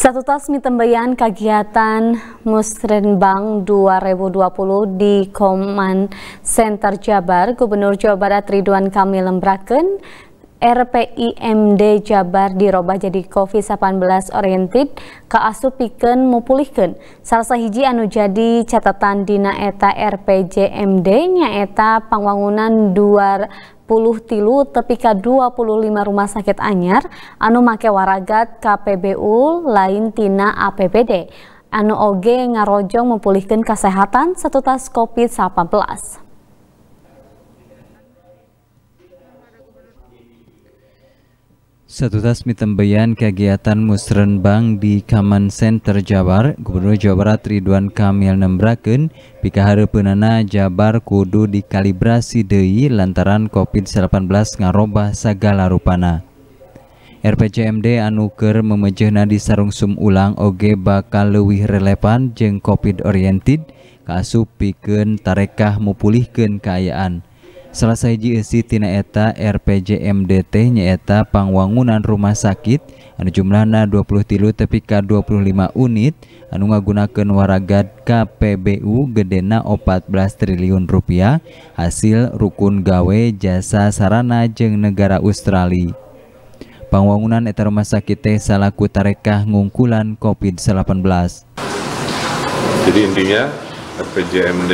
Satu tas tembayan kegiatan Musrenbang 2020 di Command Center Jabar, Gubernur Jawa Barat Ridwan Kamil lembraken RPIMD Jabar dirobah jadi COVID-19 oriented ke asup pikeun mupulihkeun. Salah sahiji anu jadi catatan dina eta RPJMD nyaeta pangwangunan 2 tilu tepika 25 rumah sakit anyar anu make waragat KPBU lain tina APBD anu oge ngarojong memulihkan kesehatan setutas COVID-19. satus mitmbeyan kagiatan Musren Bang di Kaman Center Jabar Gunung Jabaraat Tridwan Kamil Nebraken Pikahar Penana Jabar Kudu dikalibrasi Dehi lantaranCOI18 ngarahsaga Larupana. RPCMD Anuker memjena di sa rungsum ulang Oge bakal lewih relevan jeung kopit oriented Kaup piken tarekah mupulih kekayaan. Selesai diisi tina eta RPJMDT nyeta pangwangunan rumah sakit anu jumlahna 20 tilu tepi ka 25 unit anu ngagunakeun waragad KPBU gedena 14 triliun rupiah hasil rukun gawe jasa sarana jeng negara Australia. Pangwangunan eta rumah sakit teh salaku tarekah ngungkulan COVID-19. Jadi intinya RPJMD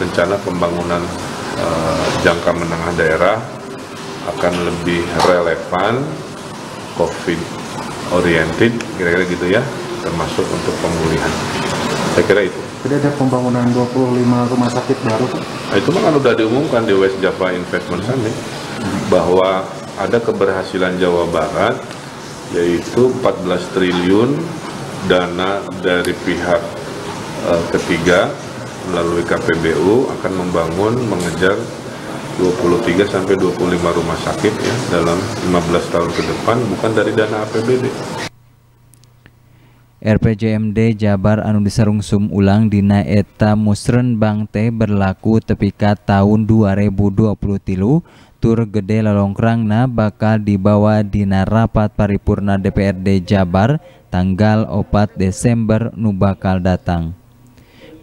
rencana pembangunan Eh, jangka menengah daerah akan lebih relevan COVID oriented kira-kira gitu ya termasuk untuk pemulihan saya kira itu Jadi ada pembangunan 25 rumah sakit baru nah, itu kan sudah diumumkan di West Java Investment Summit bahwa ada keberhasilan Jawa Barat yaitu 14 triliun dana dari pihak eh, ketiga melalui KPBU akan membangun mengejar 23 sampai 25 rumah sakit ya dalam 15 tahun ke depan bukan dari dana APBD. RPJMD Jabar anu disarungsum ulang dina eta musren bangte berlaku tepika tahun 2020 tur gede lalongkrangna bakal dibawa dina rapat paripurna DPRD Jabar tanggal 4 Desember nu bakal datang.